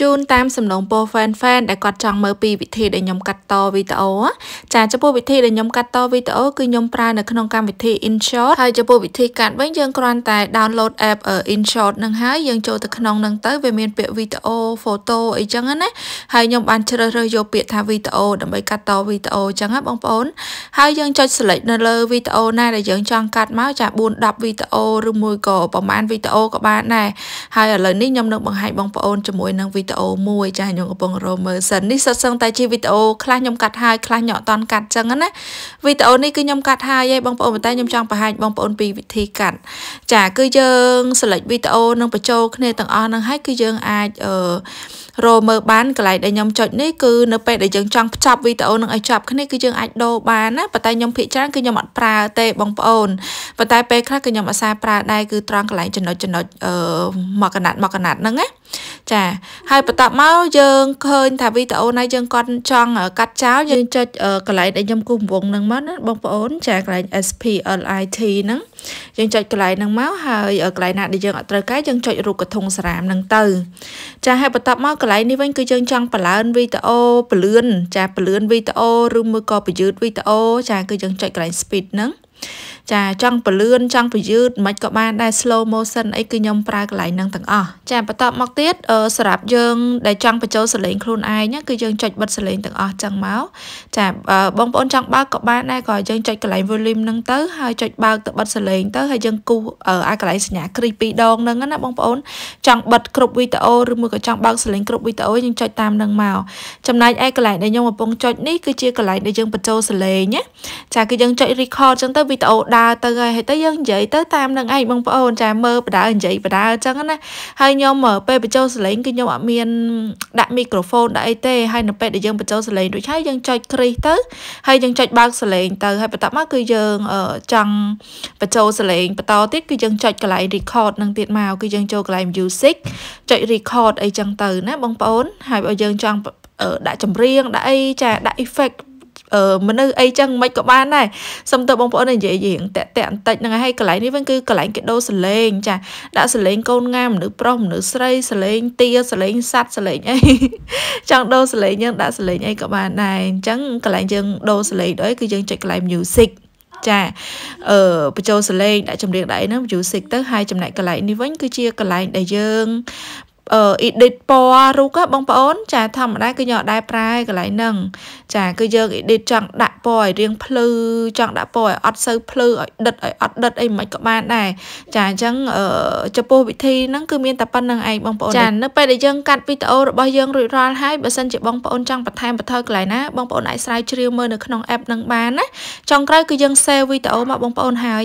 ជូនតាមសំណងពោ fan fan ដែលគាត់ចង់មើលពីវិធីដែលខ្ញុំកាត់តវីដេអូចាចំពោះវិធីដែលខ្ញុំកាត់តវីដេអូគឺខ្ញុំប្រើនៅក្នុងកម្មវិធី InShot ហើយចំពោះវិធីកាត់វិញយើងគ្រាន់តែ download app InShot នឹងហើយយើងចូលទៅក្នុងនឹងទៅវាមានពាក្យវីដេអូ photo អីចឹងណាហើយខ្ញុំបានជ្រើសរើសយកពាក្យថាវីដេអូដើម្បីកាត់តវីដេអូចឹងណាបងប្អូន ហើយយើងចុច select នៅលើវីដេអូណាដែលយើងចង់កាត់មកចា4 10វីដេអូឬមួយក៏ប្រហែលវីដេអូក៏បានដែរហើយឥឡូវនេះខ្ញុំនឹងបង្ហាញបងប្អូនជាមួយនឹងវីដេអូមួយចាខ្ញុំកំពុងរមើលសិននេះសិតសឹងតែជាវីដេអូខ្លះខ្ញុំកាត់ហើយខ្លះខ្ញុំអត់តន់កាត់ចឹងណាវីដេអូនេះគឺខ្ញុំកាត់ហើយឯងបងប្អូនប៉ុន្តែខ្ញុំចង់បង្ហាញបងប្អូនពីវិធីកាត់ចា គឺយើងស្លេចវីដេអូនឹងបញ្ចូលគ្នាទាំងអស់នឹងហើយគឺយើងអាចអឺរមើលបានកន្លែងដែលខ្ញុំចុចនេះគឺនៅពេលដែលយើងចង់ផ្ចប់វីដេអូនឹងឲ្យចប់គ្នាគឺយើងអាចដូរបានណាប៉ុន្តែខ្ញុំភាគច្រើនគឺខ្ញុំអត់ប្រើទេបងប្អូនប៉ុន្តែពេលខ្លះគឺខ្ញុំអាសាប្រើដែរគឺត្រង់កន្លែងចំណុចចំណុចអឺមកកណាត់មកកណាត់ហ្នឹងណាចាហើយបន្តមកយើងឃើញ ថាវីដេអូណាយើងគាត់ចង់កាត់ចោលយើងចុចកន្លែងដែលខ្ញុំគូរវងហ្នឹងមកណាបងប្អូនចាកន្លែង SPLIT ហ្នឹងយើងចុចកន្លែងហ្នឹងមកហើយកន្លែងណាដែលយើងអត់ត្រូវការយើងចុចរូបកធុងសារ៉ាមហ្នឹងទៅចាហើយបន្តមកកន្លែងនេះវិញ គឺយើងចង់បន្លឿនវីដេអូពលឿនចាពលឿនវីដេអូឬមួយក៏បញ្យឺតវីដេអូចា គឺយើងចុចកន្លែង speed ហ្នឹងចាចង់ពលឿនចង់ពយឺតមិនក៏បានដែរ slow motion អីគឺខ្ញុំប្រើកន្លែងហ្នឹងទាំងអស់ចាបន្តមកទៀតសម្រាប់យើងដែលចង់បញ្ចូលសលេងខ្លួនឯងគឺយើងចុចបិទសលេងទាំងអស់ចឹងមកចាបងប្អូនចង់បើកក៏បានដែរក៏យើងចុចកន្លែង volume ហ្នឹងទៅហើយចុចបើកទៅបិទសលេងទៅហើយយើងគូសអាកន្លែងសញ្ញាគ្រីពីរដងហ្នឹងណាបងប្អូនចង់បិទគ្រប់វីដេអូឬមួយក៏ចង់បើកសលេងគ្រប់វីដេអូយើងចុចតាមហ្នឹងមកចំណែកឯកន្លែងដែលខ្ញុំកំពុងចុចនេះគឺជាកន្លែងដែលយើងបញ្ចូលសលេងណាចាគឺយើងចុច record ចឹងទៅវីដេអូដើរទៅហើយហើយទៅ យើងនិយាយទៅតាមនឹងឯងបងប្អូនចាមើលបដើនិយាយបដើអញ្ចឹងណាហើយខ្ញុំពេលបញ្ចូលសលេងគឺខ្ញុំអត់មានដាក់មីក្រូហ្វូនដាក់អីទេហើយនៅពេលដែលយើងបញ្ចូលសលេងដូចហើយយើងចុចគ្រីសទៅហើយយើងចុចបើកសលេងទៅហើយបន្ទាប់មកគឺយើងចង់បញ្ចូលសលេងបន្តទៀតគឺយើងចុចកន្លែង record នឹងទៀតមកគឺយើងចូលកន្លែង music ចុច record អីចឹងទៅណាបងប្អូនហើយបើយើងចង់ដាក់ចម្រៀងដាក់អីចាដាក់ effect មនុស្សអីចឹងមិនក៏បានដែរសុំទៅបងប្អូននិយាយរៀងតាក់តាក់បន្តិចហ្នឹងហើយកន្លែងនេះវិញគឺកន្លែងគេដូរសលេងចាដាក់សលេងកូនងាមនុស្សប្រុសមនុស្សស្រីសលេងទាសលេងសัตว์សលេងអីចង់ដូរសលេងយើងដាក់សលេងអីក៏បានដែរអញ្ចឹងកន្លែងយើងដូរសលេងដូចគឺយើងចុចកន្លែង music ចាអឺបញ្ចូលសលេងដាក់ចម្រៀងដាក់អីហ្នឹង music ទៅហើយចំណែកកន្លែងនេះវិញគឺជាកន្លែងដែលយើង edit ពណ៌រូបបងប្អូន ចាធម្មតាគឺខ្ញុំអត់ដែរប្រើកន្លែងហ្នឹងចាគឺយើង edit ចង់ដាក់ពណ៌ឲ្យរៀងភ្លឺចង់ដាក់ពណ៌ឲ្យអត់សូវភ្លឺឲ្យដិតឲ្យអត់ដិតអីមិនក៏បានដែរចាអញ្ចឹងចំពោះវិធីហ្នឹងគឺមានតែប៉ុណ្្នឹងឯងបងប្អូនចានៅពេលដែលយើងកាត់វីដេអូរបស់យើងរួចរាល់ហើយបើសិនជាបងប្អូនចង់បន្ថែមបន្ថយកន្លែងណាបងប្អូនអាចស្រាវជ្រាវមើលនៅក្នុង app ហ្នឹងបានណាចុងក្រោយគឺយើង save វីដេអូមកបងប្អូនហើយ